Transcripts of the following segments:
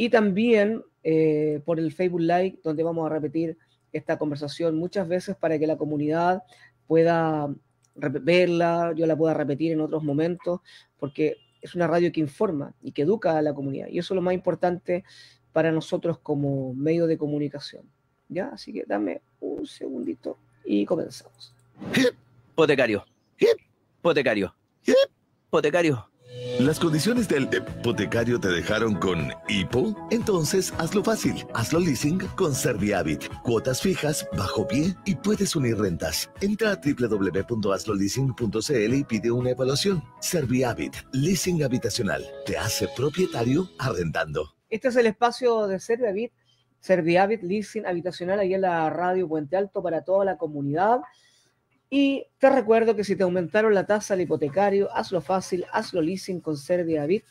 y también eh, por el Facebook Live, donde vamos a repetir esta conversación muchas veces para que la comunidad pueda verla, yo la pueda repetir en otros momentos, porque es una radio que informa y que educa a la comunidad. Y eso es lo más importante para nosotros como medio de comunicación. ¿Ya? Así que dame un segundito y comenzamos. Hipotecario. Hipotecario. Hipotecario. ¿Las condiciones del hipotecario te dejaron con hipo? Entonces hazlo fácil. Hazlo leasing con Serviavit. Cuotas fijas, bajo pie y puedes unir rentas. Entra a www.hazloleasing.cl y pide una evaluación. Serviavit, leasing habitacional. Te hace propietario arrendando. Este es el espacio de Serviavit. Serviavit Leasing Habitacional ahí en la radio Puente Alto para toda la comunidad. Y te recuerdo que si te aumentaron la tasa al hipotecario, hazlo fácil, hazlo leasing con David.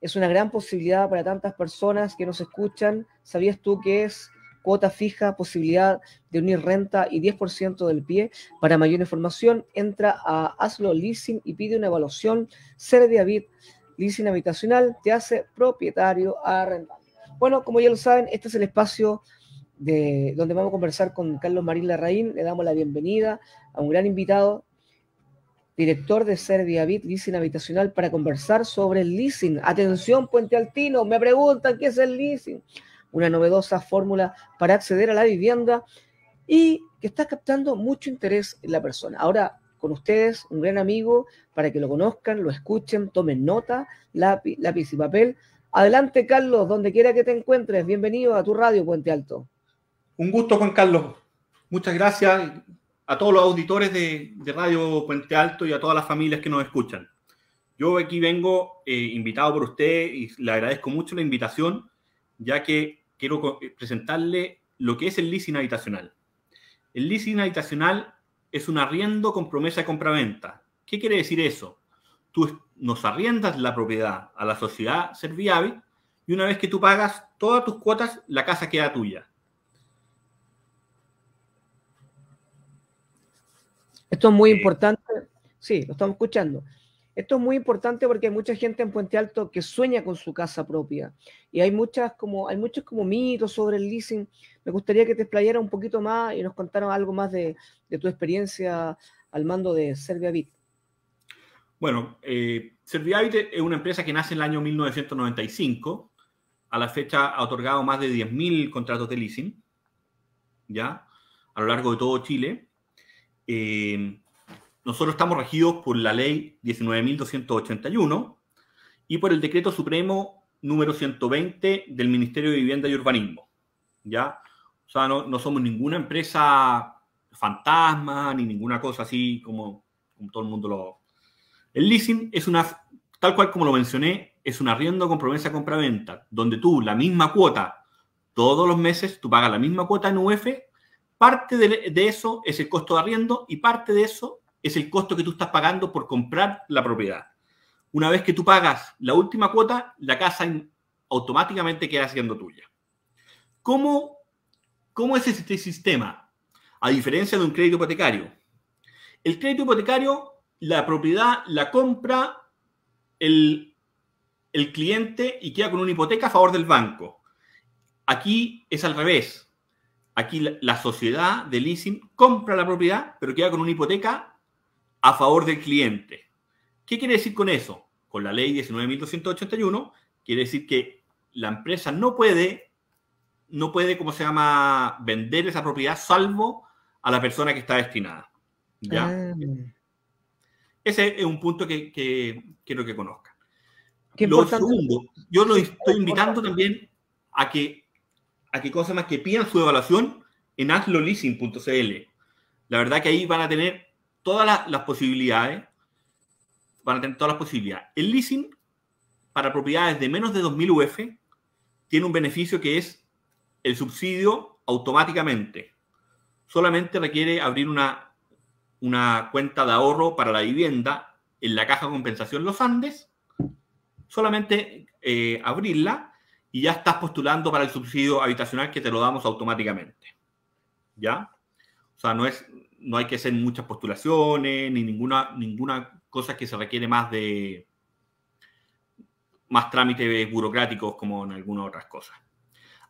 Es una gran posibilidad para tantas personas que nos escuchan. ¿Sabías tú que es cuota fija, posibilidad de unir renta y 10% del pie? Para mayor información, entra a Hazlo Leasing y pide una evaluación. David, leasing habitacional, te hace propietario a rentar. Bueno, como ya lo saben, este es el espacio donde vamos a conversar con Carlos Marín Larraín. Le damos la bienvenida a un gran invitado, director de Serviavit Leasing Habitacional, para conversar sobre el leasing. Atención, Puente Altino, me preguntan qué es el leasing. Una novedosa fórmula para acceder a la vivienda y que está captando mucho interés en la persona. Ahora, con ustedes, un gran amigo, para que lo conozcan, lo escuchen, tomen nota, lápiz y papel. Adelante, Carlos, donde quiera que te encuentres, bienvenido a tu radio, Puente Alto. Un gusto, Juan Carlos. Muchas gracias a todos los auditores de, Radio Puente Alto y a todas las familias que nos escuchan. Yo aquí vengo eh, invitado por usted y le agradezco mucho la invitación, ya que quiero eh, presentarle lo que es el leasing habitacional. El leasing habitacional es un arriendo con promesa de compraventa. ¿Qué quiere decir eso? Tú nos arriendas la propiedad a la sociedad Serviavi y una vez que tú pagas todas tus cuotas, la casa queda tuya. Esto es muy importante. Sí, lo estamos escuchando. Esto es muy importante porque hay mucha gente en Puente Alto que sueña con su casa propia y hay muchas como hay muchos como mitos sobre el leasing. Me gustaría que te explayara un poquito más y nos contara algo más de, tu experiencia al mando de Serviavit. Bueno, eh, es una empresa que nace en el año 1995. A la fecha ha otorgado más de 10.000 contratos de leasing, ¿ya? A lo largo de todo Chile. Eh, nosotros estamos regidos por la ley 19.281 y por el decreto supremo número 120 del Ministerio de Vivienda y Urbanismo. ¿Ya? O sea, no, somos ninguna empresa fantasma ni ninguna cosa así como, todo el mundo lo... El leasing es una, tal cual como lo mencioné, es un arriendo con promesa compra-venta, donde tú la misma cuota todos los meses, tú pagas la misma cuota en UF Parte de, eso es el costo de arriendo y parte de eso es el costo que tú estás pagando por comprar la propiedad. Una vez que tú pagas la última cuota, la casa automáticamente queda siendo tuya. ¿Cómo, es este sistema? A diferencia de un crédito hipotecario. El crédito hipotecario, la propiedad la compra el, el cliente y queda con una hipoteca a favor del banco. Aquí es al revés. Aquí la, sociedad de leasing compra la propiedad, pero queda con una hipoteca a favor del cliente. ¿Qué quiere decir con eso? Con la ley 19.281, quiere decir que la empresa no puede, no puede, ¿cómo se llama?, vender esa propiedad salvo a la persona que está destinada. ¿Ya? Ah. Ese es un punto que, que quiero que conozcan. Lo segundo, yo lo estoy invitando también a que a que cosas más que pidan su evaluación en hazloleasing.cl. La verdad que ahí van a tener todas las, posibilidades. Van a tener todas las posibilidades. El leasing para propiedades de menos de 2.000 UF tiene un beneficio que es el subsidio automáticamente. Solamente requiere abrir una, una cuenta de ahorro para la vivienda en la caja de compensación Los Andes. Solamente eh, abrirla y ya estás postulando para el subsidio habitacional que te lo damos automáticamente. ¿Ya? O sea, no, es, no hay que hacer muchas postulaciones ni ninguna, ninguna cosa que se requiere más de más trámites burocráticos como en algunas otras cosas.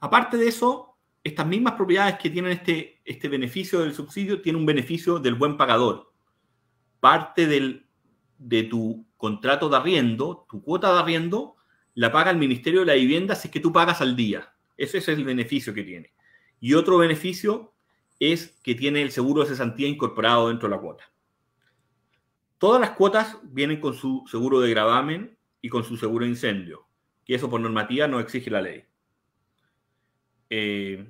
Aparte de eso, estas mismas propiedades que tienen este, este beneficio del subsidio tienen un beneficio del buen pagador. Parte de tu contrato de arriendo, tu cuota de arriendo, la paga el Ministerio de la Vivienda si es que tú pagas al día. Ese, es el beneficio que tiene. Y otro beneficio es que tiene el seguro de cesantía incorporado dentro de la cuota. Todas las cuotas vienen con su seguro de gravamen y con su seguro de incendio, que eso por normativa no exige la ley. Eh,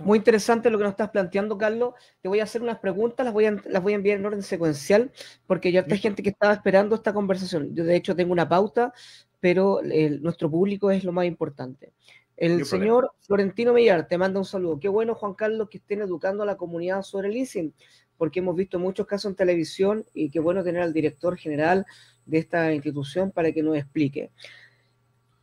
Muy interesante lo que nos estás planteando, Carlos. Te voy a hacer unas preguntas, las voy a, las voy a enviar en orden secuencial, porque ya hay gente que estaba esperando esta conversación. Yo, de hecho, tengo una pauta, pero nuestro público es lo más importante. El señor Florentino Millar te manda un saludo. Qué bueno, Juan Carlos, que estén educando a la comunidad sobre el leasing, porque hemos visto muchos casos en televisión y qué bueno tener al director general de esta institución para que nos explique.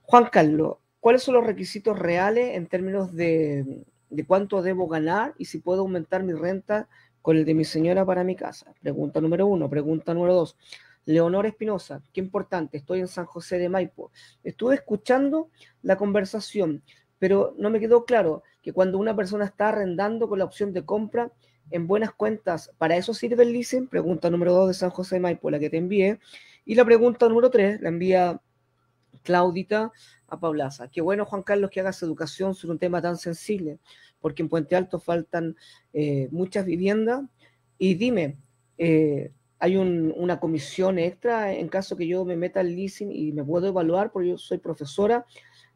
Juan Carlos, ¿cuáles son los requisitos reales en términos de de cuánto debo ganar y si puedo aumentar mi renta con el de mi señora para mi casa. Pregunta número uno. Pregunta número dos. Leonor Espinosa, qué importante, estoy en San José de Maipo. Estuve escuchando la conversación, pero no me quedó claro que cuando una persona está arrendando con la opción de compra en buenas cuentas, ¿para eso sirve el leasing? Pregunta número dos de San José de Maipo, la que te envié. Y la pregunta número tres la envía Claudita Pablaza. Qué bueno, Juan Carlos, que hagas educación sobre un tema tan sensible, porque en Puente Alto faltan eh, muchas viviendas. Y dime, eh, ¿hay una comisión extra en caso que yo me meta al leasing y me puedo evaluar? Porque yo soy profesora,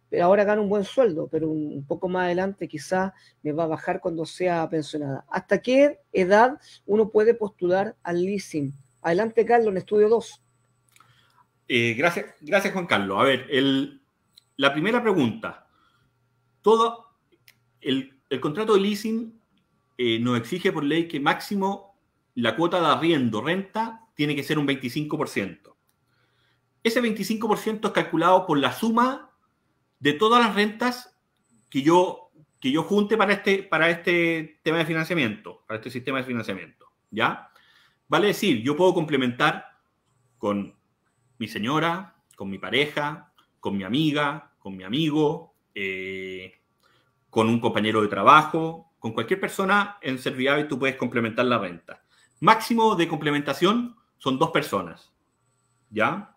pero ahora gano un buen sueldo, pero un, poco más adelante quizás me va a bajar cuando sea pensionada. ¿Hasta qué edad uno puede postular al leasing? Adelante, Carlos, en estudio 2. Eh, gracias, gracias, Juan Carlos. A ver, el, la primera pregunta. Todo el, contrato de leasing eh, nos exige por ley que máximo la cuota de arriendo, renta, tiene que ser un 25%. Ese 25% es calculado por la suma de todas las rentas que yo, que yo junte para este, para este tema de financiamiento, para este sistema de financiamiento. ¿Ya? Vale decir, yo puedo complementar con mi señora, con mi pareja, con mi amiga, con mi amigo, eh, con un compañero de trabajo, con cualquier persona en y tú puedes complementar la renta. Máximo de complementación son dos personas. ¿Ya?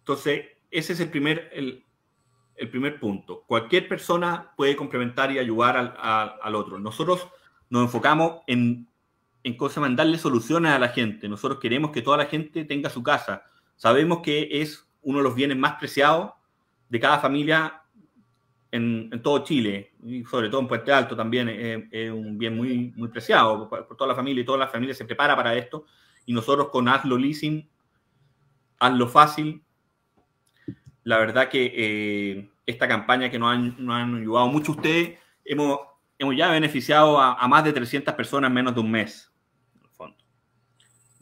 Entonces, ese es el primer, el, primer punto. Cualquier persona puede complementar y ayudar al, al otro. Nosotros nos enfocamos en, en cosas, mandarle soluciones a la gente. Nosotros queremos que toda la gente tenga su casa. Sabemos que es uno de los bienes más preciados de cada familia en, todo Chile, y sobre todo en Puente Alto también, eh, es, un bien muy, muy preciado por, toda la familia y toda la familia se prepara para esto. Y nosotros con Hazlo Leasing, Hazlo Fácil, la verdad que eh, esta campaña que nos han, ayudado mucho ustedes, hemos, ya beneficiado a, más de 300 personas en menos de un mes,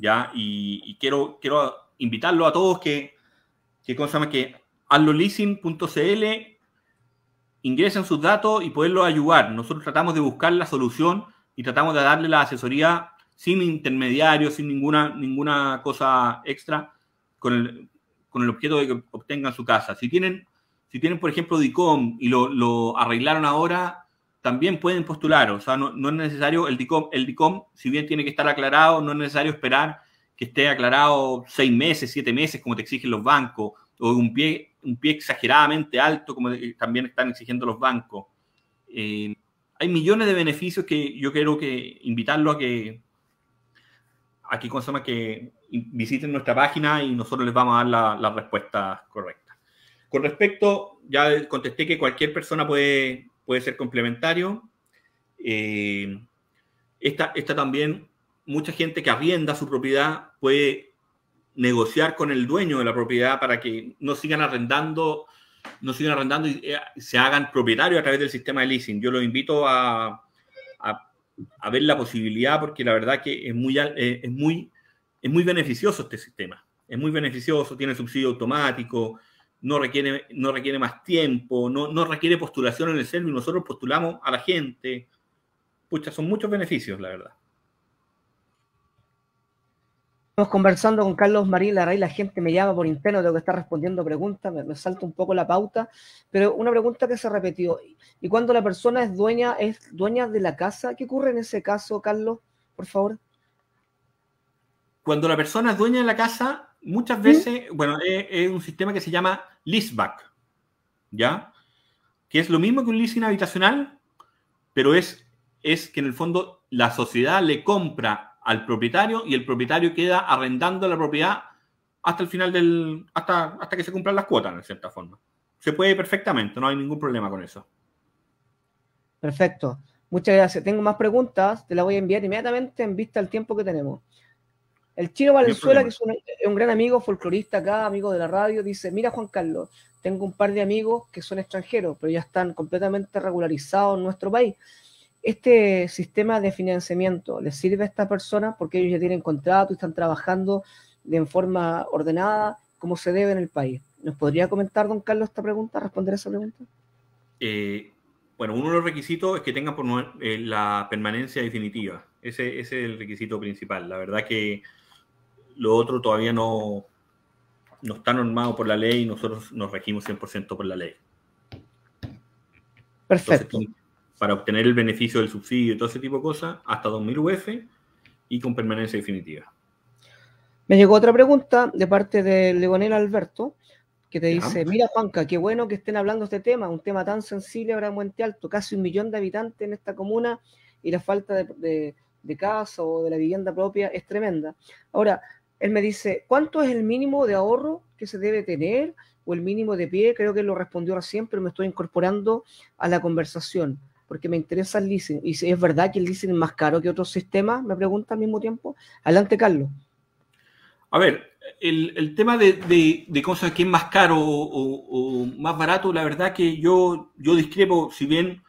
¿Ya? Y, quiero, quiero invitarlo a todos que, que, que leasing.cl, ingresen sus datos y poderlos ayudar. Nosotros tratamos de buscar la solución y tratamos de darle la asesoría sin intermediarios, sin ninguna, ninguna cosa extra, con el, objeto de que obtengan su casa. Si tienen, si tienen por ejemplo, DICOM y lo, arreglaron ahora, también pueden postular. O sea, no, no, es necesario el DICOM, el DICOM, si bien tiene que estar aclarado, no es necesario esperar que esté aclarado seis meses, siete meses, como te exigen los bancos, o un pie un pie exageradamente alto, como eh, también están exigiendo los bancos. Eh, hay millones de beneficios que yo quiero que invitarlos a que aquí que visiten nuestra página y nosotros les vamos a dar las respuestas correctas. Con respecto, ya contesté que cualquier persona puede, puede ser complementario. Eh, esta, esta también, mucha gente que arrienda su propiedad puede negociar con el dueño de la propiedad para que no sigan arrendando, no sigan arrendando y eh, se hagan propietarios a través del sistema de leasing. Yo lo invito a, a, ver la posibilidad porque la verdad que es muy, eh, es muy, es muy beneficioso este sistema. Es muy beneficioso, tiene subsidio automático, no requiere, no requiere más tiempo, no, no requiere postulación en el y Nosotros postulamos a la gente. Pucha, son muchos beneficios, la verdad conversando con Carlos Marín Larraí, la gente me llama por interno, tengo que estar respondiendo preguntas, me, salta un poco la pauta, pero una pregunta que se repetió, ¿y cuando la persona es dueña, es dueña de la casa? ¿Qué ocurre en ese caso, Carlos, por favor? Cuando la persona es dueña de la casa, muchas ¿Mm? veces, bueno, es, un sistema que se llama leaseback, ¿ya? Que es lo mismo que un leasing habitacional, pero es, es que en el fondo la sociedad le compra al propietario y el propietario queda arrendando la propiedad hasta el final del. hasta, hasta que se cumplan las cuotas, en cierta forma. Se puede perfectamente, no hay ningún problema con eso. Perfecto. Muchas gracias. Tengo más preguntas, te las voy a enviar inmediatamente en vista del tiempo que tenemos. El chino Valenzuela, que es un, un, gran amigo folclorista acá, amigo de la radio, dice, mira Juan Carlos, tengo un par de amigos que son extranjeros, pero ya están completamente regularizados en nuestro país este sistema de financiamiento le sirve a esta persona porque ellos ya tienen contrato y están trabajando de forma ordenada como se debe en el país. ¿Nos podría comentar, don Carlos, esta pregunta, responder a esa pregunta? Eh, bueno, uno de los requisitos es que tengan eh, la permanencia definitiva. Ese, es el requisito principal. La verdad que lo otro todavía no, no está normado por la ley y nosotros nos regimos 100% por la ley. Perfecto para obtener el beneficio del subsidio y todo ese tipo de cosas, hasta 2.000 UF y con permanencia definitiva. Me llegó otra pregunta de parte de Leonel Alberto, que te dice, mira Juanca, qué bueno que estén hablando de este tema, un tema tan sensible en Monte Alto, casi un millón de habitantes en esta comuna y la falta de, casa o de la vivienda propia es tremenda. Ahora, él me dice, ¿cuánto es el mínimo de ahorro que se debe tener o el mínimo de pie? Creo que lo respondió recién, pero me estoy incorporando a la conversación porque me interesa el leasing. Y si es verdad que el leasing es más caro que otros sistemas, me pregunta al mismo tiempo. Adelante, Carlos. A ver, el, tema de, de, cosas que es más caro o, más barato, la verdad que yo, yo discrepo, si bien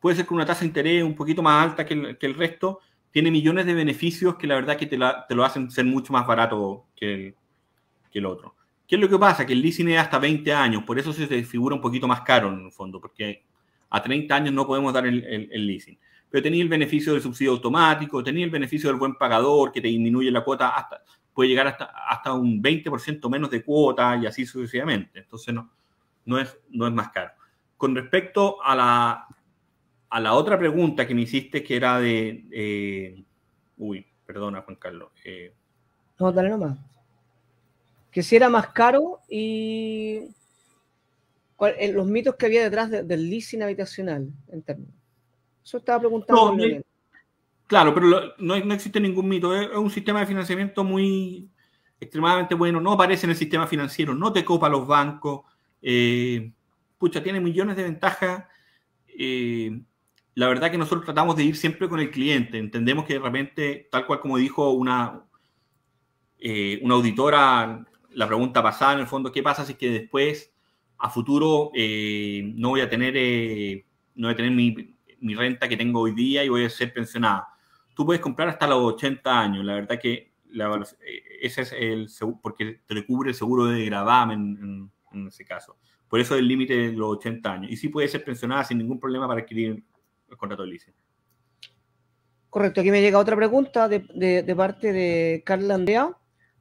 puede ser con una tasa de interés un poquito más alta que el, resto, tiene millones de beneficios que la verdad que te, lo hacen ser mucho más barato que el, otro. ¿Qué es lo que pasa? Que el leasing es hasta 20 años, por eso se desfigura un poquito más caro en el fondo, porque a 30 años no podemos dar el, leasing. Pero tenía el beneficio del subsidio automático, tenía el beneficio del buen pagador que te disminuye la cuota hasta, puede llegar hasta, hasta un 20% menos de cuota y así sucesivamente. Entonces no, no, es, no es más caro. Con respecto a la, a la otra pregunta que me hiciste que era de... Eh, uy, perdona Juan Carlos. Eh. no, dale nomás. Que si era más caro y eh, los mitos que había detrás del leasing habitacional. En términos. Eso estaba preguntando. Eh, claro, pero no, existe ningún mito. Es, un sistema de financiamiento muy extremadamente bueno. No aparece en el sistema financiero, no te copa los bancos. Eh, pucha, tiene millones de ventajas. la verdad que nosotros tratamos de ir siempre con el cliente. Entendemos que de repente, tal cual como dijo una, una auditora, la pregunta pasada en el fondo, ¿qué pasa si es que después a futuro eh, no voy a tener, eh, no a tener mi, renta que tengo hoy día y voy a ser pensionada. Tú puedes comprar hasta los 80 años. La verdad que eh, ese es el seguro, porque te recubre cubre el seguro de gravamen en, ese caso. Por eso el límite de los 80 años. Y sí puedes ser pensionada sin ningún problema para adquirir el contrato de licencia. Correcto, aquí me llega otra pregunta de, de parte de Carla Andrea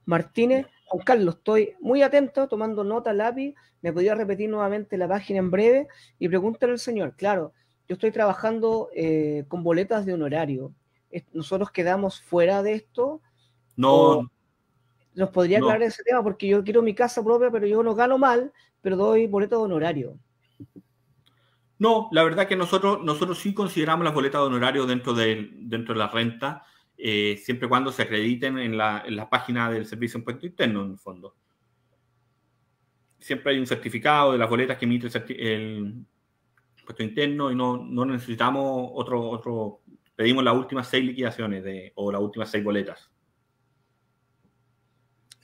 Martínez. Juan Carlos, estoy muy atento, tomando nota, lápiz. ¿Me podría repetir nuevamente la página en breve? Y pregúntale al señor, claro, yo estoy trabajando eh, con boletas de honorario. ¿Nosotros quedamos fuera de esto? No. ¿Nos podría aclarar ese tema? Porque yo quiero mi casa propia, pero yo no gano mal, pero doy boletas de honorario. No, la verdad que nosotros, nosotros sí consideramos las boletas de honorario dentro de, dentro de la renta. Eh, siempre y cuando se acrediten en la, página del Servicio de Impuesto Interno, en el fondo. Siempre hay un certificado de las boletas que emite el, el impuesto interno y no, necesitamos otro, otro, pedimos las últimas seis liquidaciones de, o las últimas seis boletas.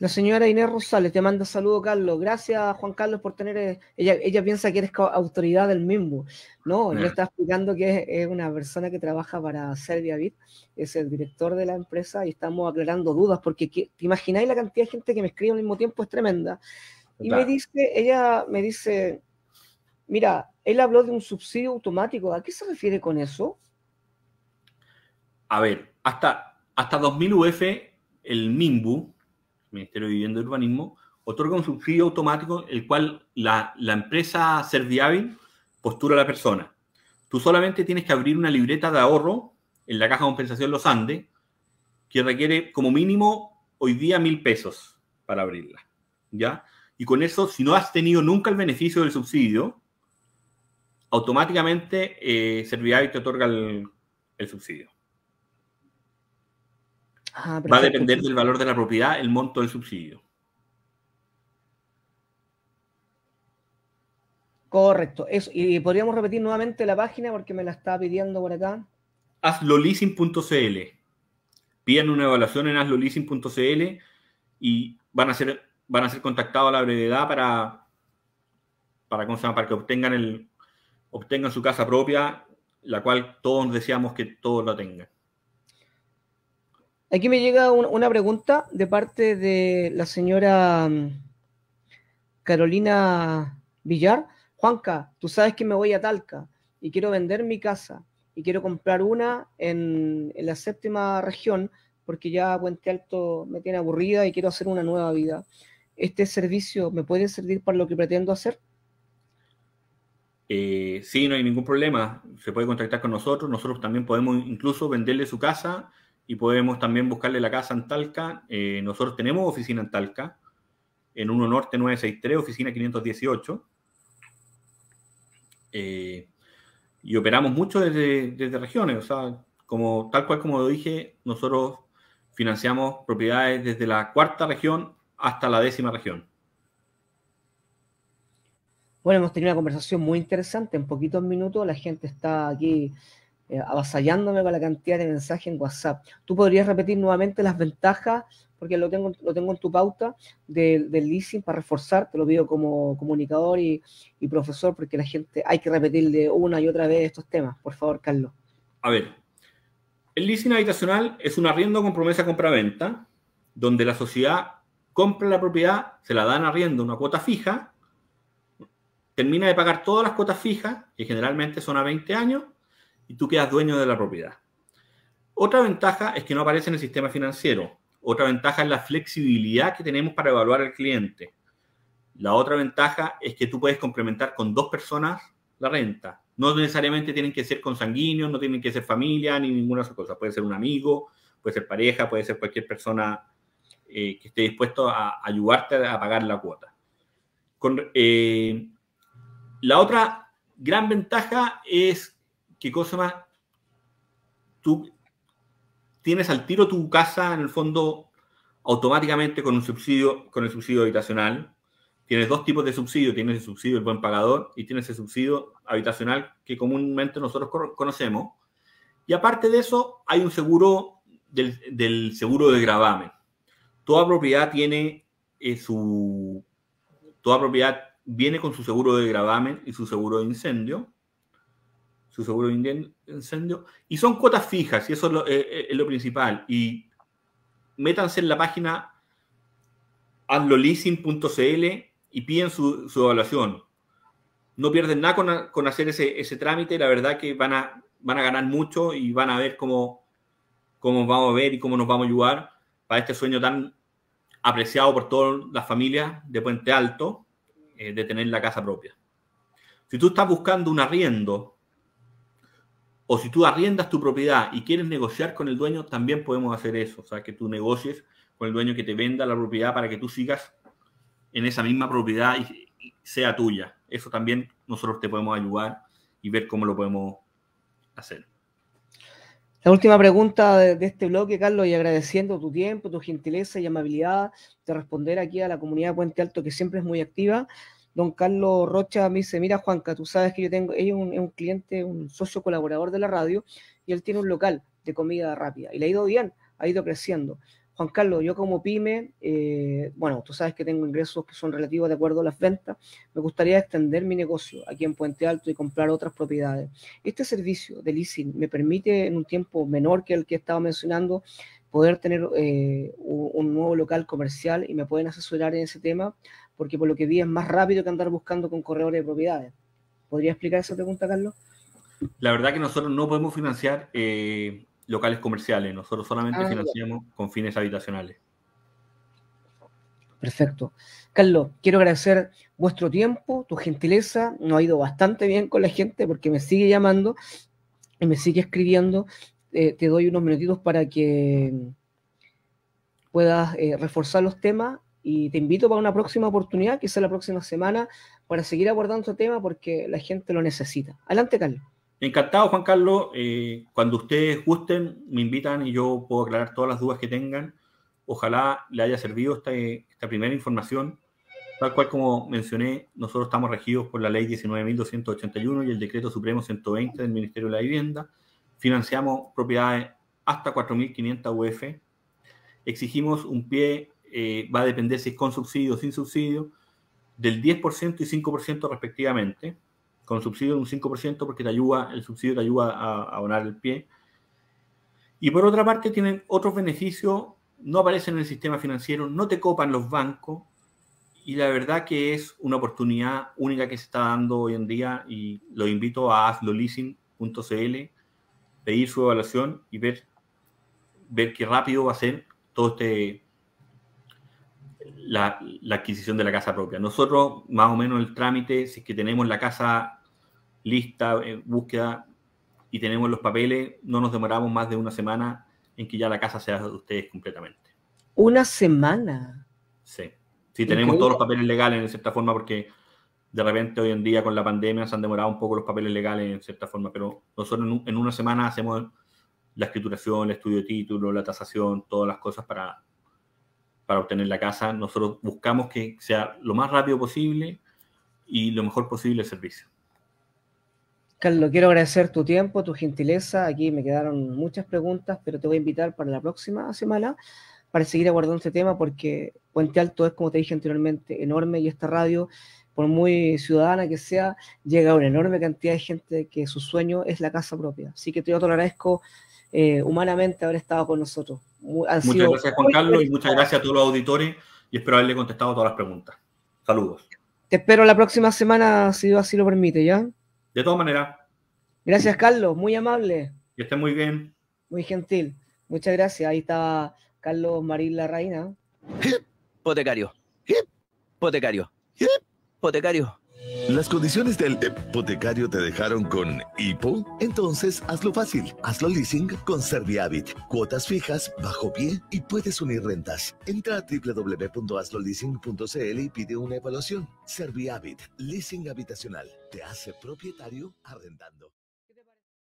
La señora Inés Rosales te manda saludo, Carlos. Gracias, Juan Carlos, por tener. Eh, ella, ella piensa que eres autoridad del MIMBU. No, le mm. está explicando que es, una persona que trabaja para Serbia es el director de la empresa y estamos aclarando dudas porque te imagináis la cantidad de gente que me escribe al mismo tiempo, es tremenda. Y me dice, ella me dice, mira, él habló de un subsidio automático. ¿A qué se refiere con eso? A ver, hasta, hasta 2000 UF, el MIMBU Ministerio de Vivienda y Urbanismo, otorga un subsidio automático el cual la, la empresa Serviabil postura a la persona. Tú solamente tienes que abrir una libreta de ahorro en la caja de compensación Los Andes, que requiere como mínimo hoy día mil pesos para abrirla. ¿Ya? Y con eso, si no has tenido nunca el beneficio del subsidio, automáticamente eh, te otorga el subsidio. Va a depender del valor de la propiedad, el monto del subsidio. Correcto. y podríamos repetir nuevamente la página porque me la está pidiendo por acá. Hazloleasing.cl. Pidan una evaluación en hazloleasing.cl y van a ser, van a ser contactados a la brevedad para, para que obtengan, el, obtengan su casa propia, la cual todos deseamos que todos la tengan. Aquí me llega una pregunta de parte de la señora mm, Carolina Villar. Juanca, tú sabes que me voy a Talca y quiero vender mi casa y quiero comprar una en, la séptima región porque ya Puente Alto me tiene aburrida y quiero hacer una nueva vida. ¿Este servicio me puede servir para lo que pretendo hacer? Eh, sí, no hay ningún problema. Se puede contactar con nosotros. Nosotros también podemos incluso venderle su casa y podemos también buscarle la casa en Talca. Eh, nosotros tenemos oficina en Talca, en 1 Norte 963, oficina 518. Eh, y operamos mucho desde, regiones, o sea, como, tal cual como dije, nosotros financiamos propiedades desde la cuarta región hasta la décima región. Bueno, hemos tenido una conversación muy interesante. En poquitos minutos la gente está aquí eh, avasallándome con la cantidad de mensajes en WhatsApp. ¿Tú podrías repetir nuevamente las ventajas, porque lo tengo, lo tengo en tu pauta, del leasing para reforzar? Te lo pido como comunicador y, profesor, porque la gente hay que repetirle una y otra vez estos temas. Por favor, Carlos. A ver, el leasing habitacional es un arriendo con promesa compra-venta, donde la sociedad compra la propiedad, se la dan arriendo una cuota fija, termina de pagar todas las cuotas fijas, que generalmente son a 20 años, y tú quedas dueño de la propiedad. Otra ventaja es que no aparece en el sistema financiero. Otra ventaja es la flexibilidad que tenemos para evaluar al cliente. La otra ventaja es que tú puedes complementar con dos personas la renta. No necesariamente tienen que ser consanguíneos, no tienen que ser familia ni ninguna otra cosa. Puede ser un amigo, puede ser pareja, puede ser cualquier persona eh, que esté dispuesto a ayudarte a pagar la cuota. Eh, la otra gran ventaja es qué cosa más. Tú tienes al tiro tu casa en el fondo automáticamente con un subsidio, con el subsidio habitacional. Tienes dos tipos de subsidio, tienes el subsidio del buen pagador y tienes el subsidio habitacional que comúnmente nosotros conocemos. Y aparte de eso, hay un seguro del, seguro de gravamen. Toda propiedad tiene eh, su toda propiedad viene con su seguro de gravamen y su seguro de incendio su seguro incendio, y son cuotas fijas, y eso es lo, eh, eh, principal. Y métanse en la página hazloleasing.cl y piden su, evaluación. No pierden nada con, hacer ese, trámite, la verdad que van a, van a ganar mucho y van a ver cómo, cómo vamos a ver y cómo nos vamos a ayudar para este sueño tan apreciado por todas las familias de Puente Alto, eh, de tener la casa propia. Si tú estás buscando un arriendo o si tú arriendas tu propiedad y quieres negociar con el dueño, también podemos hacer eso. O sea, que tú negocies con el dueño que te venda la propiedad para que tú sigas en esa misma propiedad y, sea tuya. Eso también nosotros te podemos ayudar y ver cómo lo podemos hacer. La última pregunta de, de, este bloque, Carlos, y agradeciendo tu tiempo, tu gentileza y amabilidad de responder aquí a la comunidad Puente Alto, que siempre es muy activa. Don Carlos Rocha me dice, mira Juanca, tú sabes que yo tengo, ella es un, cliente, un socio colaborador de la radio, y él tiene un local de comida rápida, y le ha ido bien, ha ido creciendo. Juan Carlos, yo como pyme, eh, bueno, tú sabes que tengo ingresos que son relativos de acuerdo a las ventas, me gustaría extender mi negocio aquí en Puente Alto y comprar otras propiedades. Este servicio de leasing me permite en un tiempo menor que el que estaba mencionando poder tener eh, un nuevo local comercial y me pueden asesorar en ese tema porque por lo que vi es más rápido que andar buscando con corredores de propiedades. ¿Podría explicar esa pregunta, Carlos? La verdad que nosotros no podemos financiar eh, locales comerciales, nosotros solamente ah, financiamos con fines habitacionales. Perfecto. Carlos, quiero agradecer vuestro tiempo, tu gentileza. Nos ha ido bastante bien con la gente porque me sigue llamando y me sigue escribiendo. Eh, te doy unos minutitos para que puedas eh, reforzar los temas y te invito para una próxima oportunidad, quizá la próxima semana, para seguir abordando este tema porque la gente lo necesita. Adelante, Carlos. Encantado, Juan Carlos. Eh, cuando ustedes gusten, me invitan y yo puedo aclarar todas las dudas que tengan. Ojalá le haya servido esta, esta primera información. Tal cual como mencioné, nosotros estamos regidos por la ley 19.281 y el decreto supremo 120 del Ministerio de la Vivienda. Financiamos propiedades hasta 4.500 UF. Exigimos un pie eh, va a depender si es con subsidio o sin subsidio, del 10% y 5% respectivamente. Con subsidio de un 5% porque te ayuda, el subsidio te ayuda a, a abonar el pie. Y por otra parte tienen otros beneficios, no aparecen en el sistema financiero, no te copan los bancos y la verdad que es una oportunidad única que se está dando hoy en día y los invito a leasing.cl pedir su evaluación y ver, ver qué rápido va a ser todo este la, adquisición de la casa propia. Nosotros, más o menos el trámite, si es que tenemos la casa lista, en eh, búsqueda y tenemos los papeles, no nos demoramos más de una semana en que ya la casa sea de ustedes completamente. ¿Una semana? Sí. Si sí, tenemos todos los papeles legales, en cierta forma, porque de repente hoy en día con la pandemia se han demorado un poco los papeles legales, en cierta forma, pero nosotros en una semana hacemos la escrituración, el estudio de título, la tasación, todas las cosas para para obtener la casa, nosotros buscamos que sea lo más rápido posible y lo mejor posible el servicio. Carlos, quiero agradecer tu tiempo, tu gentileza. Aquí me quedaron muchas preguntas, pero te voy a invitar para la próxima semana para seguir abordando este tema porque Puente Alto es, como te dije anteriormente, enorme y esta radio, por muy ciudadana que sea, llega a una enorme cantidad de gente que su sueño es la casa propia. Así que yo te lo agradezco eh, humanamente haber estado con nosotros. muchas gracias Juan Carlos y muchas gracias a todos los auditores y espero haberle contestado todas las preguntas. Saludos. Te espero la próxima semana, si así lo permite, ¿ya? De todas maneras. Gracias, Carlos, muy amable. Que esté muy bien. Muy gentil. Muchas gracias. Ahí está Carlos Marín La Reina. ¿ah? Hipotecario. Hipotecario. Hipotecario. ¿Las condiciones del hipotecario te dejaron con hipo? Entonces hazlo fácil. Hazlo leasing con Serviavit. Cuotas fijas, bajo pie y puedes unir rentas. Entra a www.hazloleasing.cl y pide una evaluación. Serviavit, leasing habitacional. Te hace propietario arrendando.